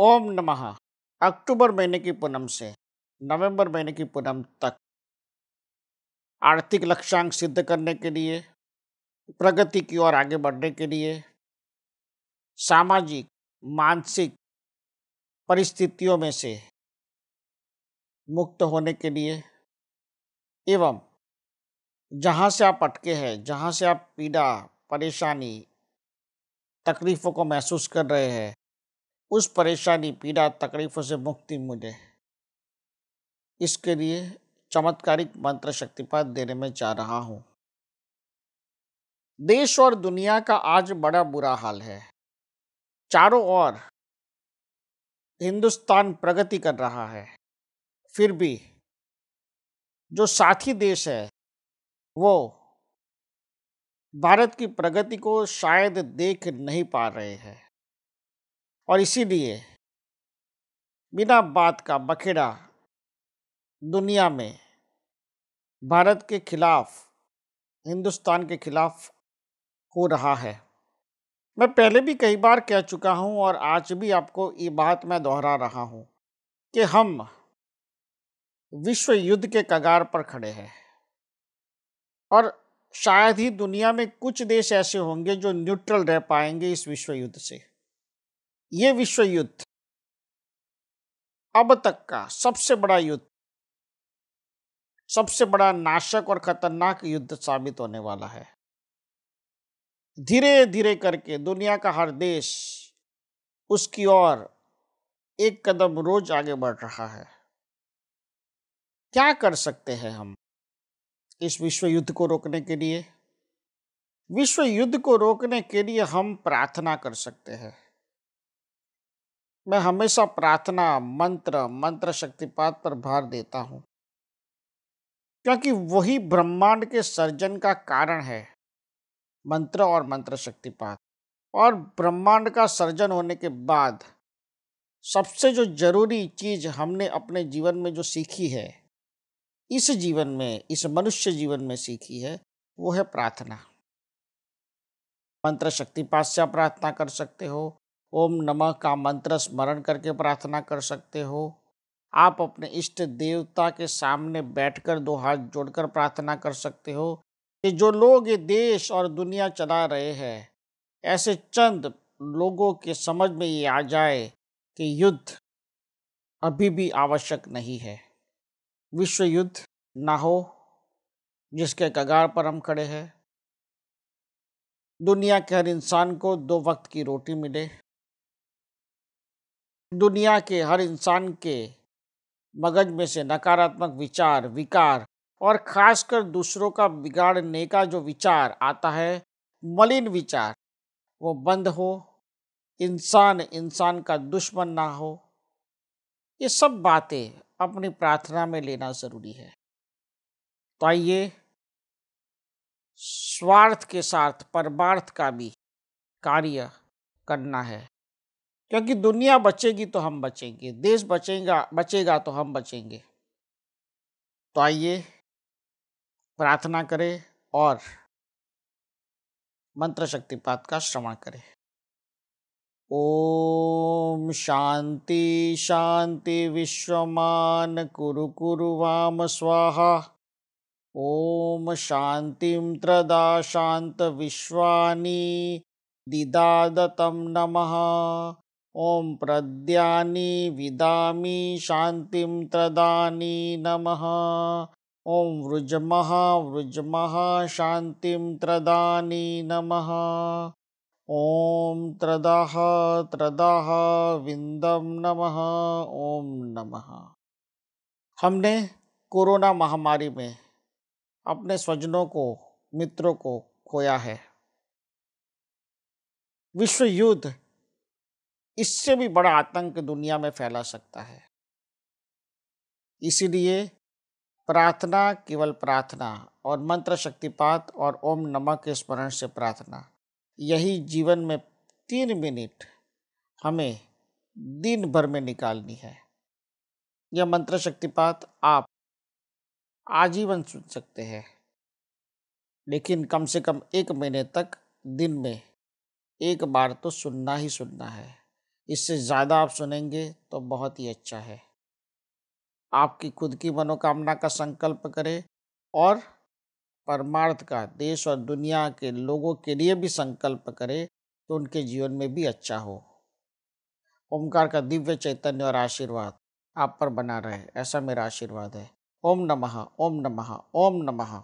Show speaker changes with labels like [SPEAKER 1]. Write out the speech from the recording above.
[SPEAKER 1] ओम नमः अक्टूबर महीने की पूनम से नवंबर महीने की पूनम तक आर्थिक लक्ष्यांक सिद्ध करने के लिए प्रगति की ओर आगे बढ़ने के लिए सामाजिक मानसिक परिस्थितियों में से मुक्त होने के लिए एवं जहाँ से आप अटके हैं जहाँ से आप पीड़ा परेशानी तकलीफ़ों को महसूस कर रहे हैं उस परेशानी पीड़ा तकलीफ़ों से मुक्ति मिले इसके लिए चमत्कारिक मंत्र शक्तिपात देने में जा रहा हूं देश और दुनिया का आज बड़ा बुरा हाल है चारों ओर हिंदुस्तान प्रगति कर रहा है फिर भी जो साथी देश है वो भारत की प्रगति को शायद देख नहीं पा रहे हैं और इसीलिए बिना बात का बखेड़ा दुनिया में भारत के खिलाफ हिंदुस्तान के खिलाफ हो रहा है मैं पहले भी कई बार कह चुका हूं और आज भी आपको ये बात मैं दोहरा रहा हूं कि हम विश्व युद्ध के कगार पर खड़े हैं और शायद ही दुनिया में कुछ देश ऐसे होंगे जो न्यूट्रल रह पाएंगे इस विश्व युद्ध से ये विश्व युद्ध अब तक का सबसे बड़ा युद्ध सबसे बड़ा नाशक और खतरनाक युद्ध साबित होने वाला है धीरे धीरे करके दुनिया का हर देश उसकी ओर एक कदम रोज आगे बढ़ रहा है क्या कर सकते हैं हम इस विश्व युद्ध को रोकने के लिए विश्व युद्ध को रोकने के लिए हम प्रार्थना कर सकते हैं मैं हमेशा प्रार्थना मंत्र मंत्र शक्तिपात पर भार देता हूँ क्योंकि वही ब्रह्मांड के सर्जन का कारण है मंत्र और मंत्र शक्तिपात और ब्रह्मांड का सर्जन होने के बाद सबसे जो जरूरी चीज हमने अपने जीवन में जो सीखी है इस जीवन में इस मनुष्य जीवन में सीखी है वो है प्रार्थना मंत्र शक्तिपात से आप प्रार्थना कर सकते हो ओम नमः का मंत्र स्मरण करके प्रार्थना कर सकते हो आप अपने इष्ट देवता के सामने बैठकर दो हाथ जोड़कर प्रार्थना कर सकते हो कि जो लोग ये देश और दुनिया चला रहे हैं ऐसे चंद लोगों के समझ में ये आ जाए कि युद्ध अभी भी आवश्यक नहीं है विश्व युद्ध ना हो जिसके कगार पर हम खड़े हैं दुनिया के हर इंसान को दो वक्त की रोटी मिले दुनिया के हर इंसान के मगज में से नकारात्मक विचार विकार और खासकर दूसरों का बिगाड़ने का जो विचार आता है मलिन विचार वो बंद हो इंसान इंसान का दुश्मन ना हो ये सब बातें अपनी प्रार्थना में लेना ज़रूरी है तो आइए स्वार्थ के साथ परमार्थ का भी कार्य करना है क्योंकि दुनिया बचेगी तो हम बचेंगे देश बचेगा बचेगा तो हम बचेंगे तो आइए प्रार्थना करें और मंत्र शक्तिपात का श्रवण करें ओम शांति शांति विश्वमान कुरु कुरु वाम स्वाहा ओम शांति त्रदा शांत विश्वानी दिदादतम नमः ओम प्रद्यानी विदामी शान्तिं त्रदानी नमः ॐ वृजमः वृजमः शान्तिं त्रदानी नमः ओम त्रदाः त्रद विंदम नमः ओम नमः हमने कोरोना महामारी में अपने स्वजनों को मित्रों को खोया है विश्व युद्ध इससे भी बड़ा आतंक दुनिया में फैला सकता है इसीलिए प्रार्थना केवल प्रार्थना और मंत्र शक्तिपात और ओम नमः के स्मरण से प्रार्थना यही जीवन में तीन मिनट हमें दिन भर में निकालनी है यह मंत्र शक्तिपात आप आजीवन सुन सकते हैं लेकिन कम से कम एक महीने तक दिन में एक बार तो सुनना ही सुनना है इससे ज़्यादा आप सुनेंगे तो बहुत ही अच्छा है आपकी खुद की मनोकामना का संकल्प करें और परमार्थ का देश और दुनिया के लोगों के लिए भी संकल्प करें तो उनके जीवन में भी अच्छा हो ओमकार का दिव्य चैतन्य और आशीर्वाद आप पर बना रहे ऐसा मेरा आशीर्वाद है ओम नमः ओम नमः ओम नमः